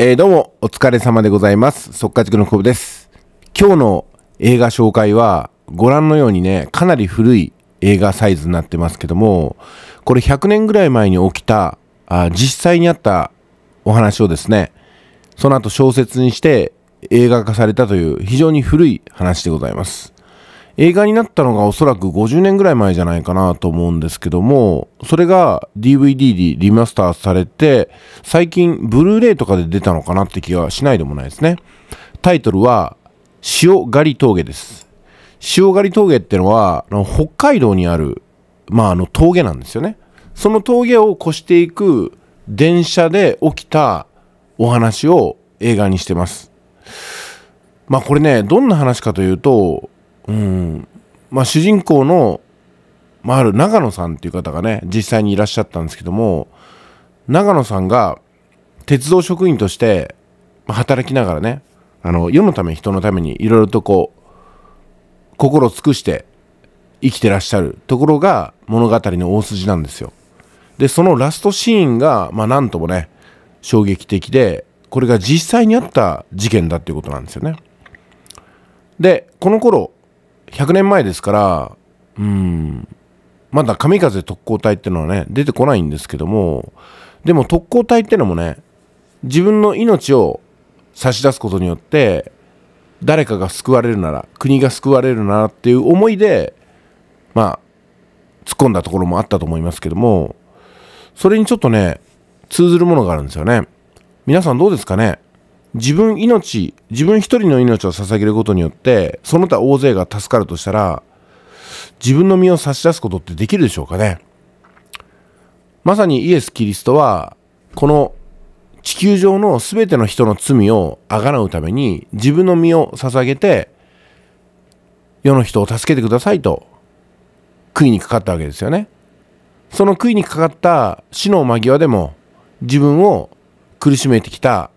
えー、どうも、お疲れ様でございます。速稼塾のコブです。今日の映画紹介は、ご覧のようにね、かなり古い映画サイズになってますけども、これ100年ぐらい前に起きた、あ実際にあったお話をですね、その後小説にして映画化されたという非常に古い話でございます。映画になったのがおそらく50年ぐらい前じゃないかなと思うんですけども、それが DVD でリマスターされて、最近ブルーレイとかで出たのかなって気がしないでもないですね。タイトルは、塩狩り峠です。塩狩り峠ってのは、北海道にある、まあ、あの峠なんですよね。その峠を越していく電車で起きたお話を映画にしてます。まあこれね、どんな話かというと、うんまあ、主人公の、まあ、ある長野さんっていう方がね実際にいらっしゃったんですけども長野さんが鉄道職員として働きながらねあの世のため人のためにいろいろとこう心を尽くして生きてらっしゃるところが物語の大筋なんですよ。でそのラストシーンが、まあ、なんともね衝撃的でこれが実際にあった事件だっていうことなんですよね。でこの頃100年前ですから、うん、まだ神風特攻隊ってのはね、出てこないんですけども、でも特攻隊ってのもね、自分の命を差し出すことによって、誰かが救われるなら、国が救われるならっていう思いで、まあ、突っ込んだところもあったと思いますけども、それにちょっとね、通ずるものがあるんですよね。皆さんどうですかね自分命、自分一人の命を捧げることによって、その他大勢が助かるとしたら、自分の身を差し出すことってできるでしょうかね。まさにイエス・キリストは、この地球上の全ての人の罪をあがなうために、自分の身を捧げて、世の人を助けてくださいと、悔いにかかったわけですよね。その悔いにかかった死の間際でも、自分を苦しめてきた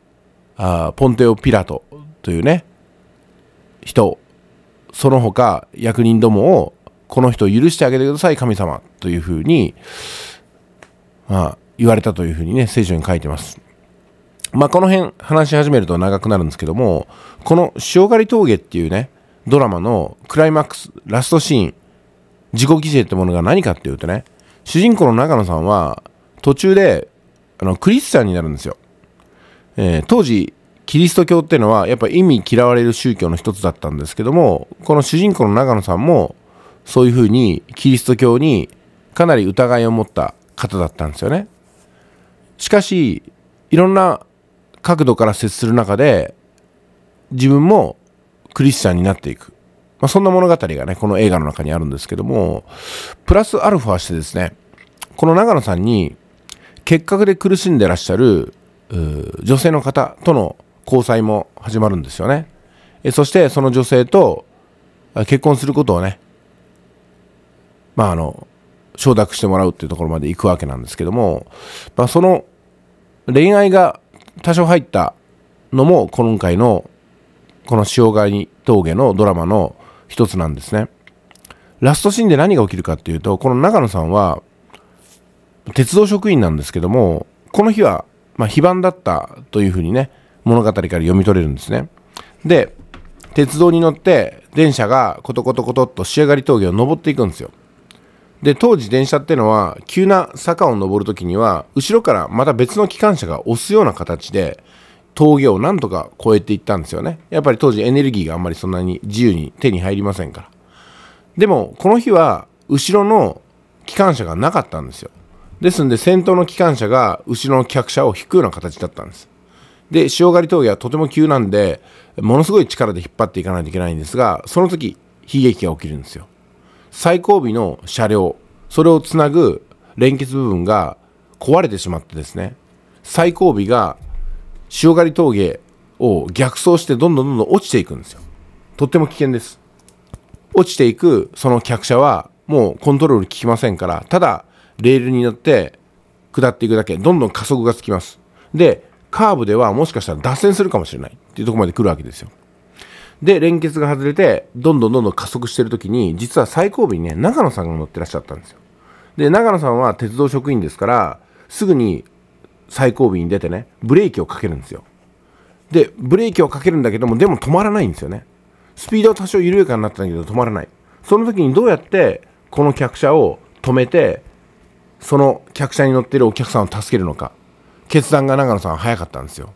あポンテオ・ピラトというね人その他役人どもをこの人を許してあげてください神様というふうに、まあ、言われたというふうにね聖書に書いてます。まあ、この辺話し始めると長くなるんですけどもこの「塩狩り峠」っていうねドラマのクライマックスラストシーン自己犠牲ってものが何かっていうとね主人公の長野さんは途中であのクリスチャンになるんですよえー、当時キリスト教っていうのはやっぱ意味嫌われる宗教の一つだったんですけどもこの主人公の長野さんもそういうふうにキリスト教にかなり疑いを持った方だったんですよね。しかしいろんな角度から接する中で自分もクリスチャンになっていく、まあ、そんな物語がねこの映画の中にあるんですけどもプラスアルファしてですねこの長野さんに結核で苦しんでらっしゃる女性の方との交際も始まるんですよねそしてその女性と結婚することをねまああの承諾してもらうっていうところまで行くわけなんですけども、まあ、その恋愛が多少入ったのも今回のこの塩貝峠のドラマの一つなんですねラストシーンで何が起きるかっていうとこの長野さんは鉄道職員なんですけどもこの日はまあ、非番だったというふうにね、物語から読み取れるんですね。で、鉄道に乗って電車がコトコトコトっと仕上がり峠を登っていくんですよ。で、当時電車ってのは急な坂を登る時には後ろからまた別の機関車が押すような形で峠をなんとか越えていったんですよね。やっぱり当時エネルギーがあんまりそんなに自由に手に入りませんから。でもこの日は後ろの機関車がなかったんですよ。ですんで先頭の機関車が後ろの客車を引くような形だったんですで潮狩峠はとても急なんでものすごい力で引っ張っていかないといけないんですがその時悲劇が起きるんですよ最後尾の車両それをつなぐ連結部分が壊れてしまってですね最後尾が潮狩峠を逆走してどんどんどんどん落ちていくんですよとっても危険です落ちていくその客車はもうコントロール効きませんからただレールに乗って下っていくだけどんどん加速がつきますでカーブではもしかしたら脱線するかもしれないっていうとこまで来るわけですよで連結が外れてどんどんどんどん加速してる時に実は最後尾にね長野さんが乗ってらっしゃったんですよで長野さんは鉄道職員ですからすぐに最後尾に出てねブレーキをかけるんですよでブレーキをかけるんだけどもでも止まらないんですよねスピードは多少緩やかになったんだけど止まらないその時にどうやってこの客車を止めてその客車に乗ってるお客さんを助けるのか決断が長野さん早かったんですよ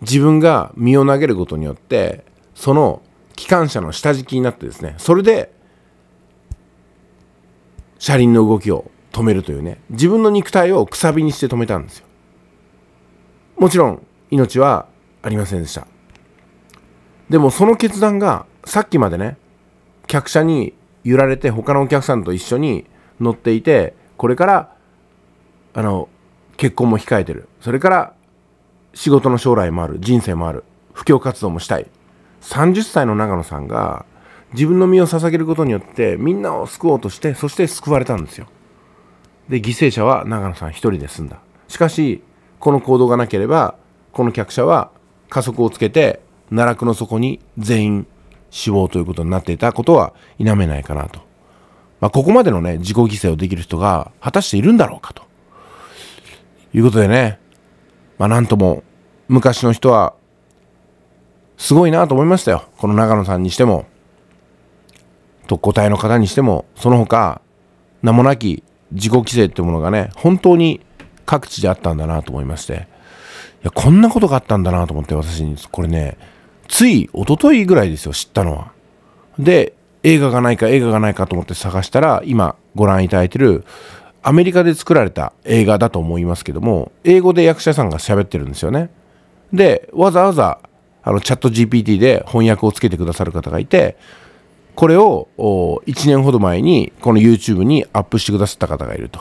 自分が身を投げることによってその機関車の下敷きになってですねそれで車輪の動きを止めるというね自分の肉体をくさびにして止めたんですよもちろん命はありませんでしたでもその決断がさっきまでね客車に揺られて他のお客さんと一緒に乗っていてこれからあの結婚も控えてるそれから仕事の将来もある人生もある布教活動もしたい30歳の長野さんが自分の身を捧げることによってみんなを救おうとしてそして救われたんですよで犠牲者は長野さん一人で済んだしかしこの行動がなければこの客車は加速をつけて奈落の底に全員死亡ということになっていたことは否めないかなとまあ、ここまでのね、自己犠牲をできる人が果たしているんだろうかと。いうことでね、まあ、なんとも、昔の人は、すごいなと思いましたよ。この長野さんにしても、特攻隊の方にしても、その他、名もなき自己規制ってものがね、本当に各地であったんだなと思いまして、いや、こんなことがあったんだなと思って私に、これね、つい一昨日ぐらいですよ、知ったのは。で、映画がないか映画がないかと思って探したら今ご覧いただいてるアメリカで作られた映画だと思いますけども英語で役者さんが喋ってるんですよねでわざわざあのチャット GPT で翻訳をつけてくださる方がいてこれを1年ほど前にこの YouTube にアップしてくださった方がいると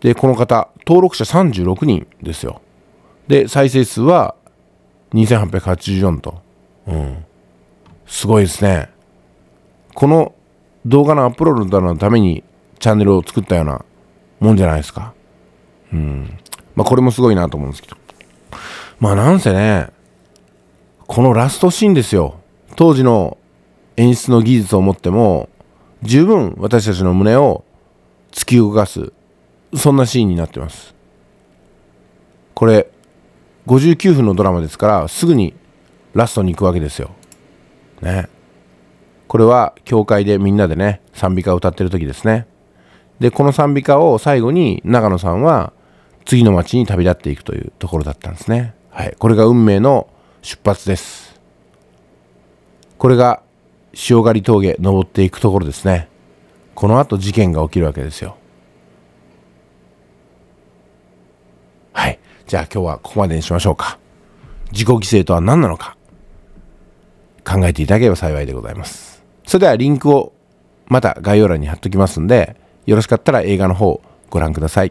でこの方登録者36人ですよで再生数は2884とうんすごいですねこの動画のアップロードのためにチャンネルを作ったようなもんじゃないですか。うん。まあ、これもすごいなと思うんですけど。まあ、なんせね、このラストシーンですよ。当時の演出の技術を持っても、十分私たちの胸を突き動かす、そんなシーンになってます。これ、59分のドラマですから、すぐにラストに行くわけですよ。ね。これは教会でみんなでね賛美歌を歌ってる時ですねでこの賛美歌を最後に長野さんは次の町に旅立っていくというところだったんですねはいこれが運命の出発ですこれが塩り峠登っていくところですねこのあと事件が起きるわけですよはいじゃあ今日はここまでにしましょうか自己犠牲とは何なのか考えていただければ幸いでございますそれではリンクをまた概要欄に貼っときますんで、よろしかったら映画の方ご覧ください。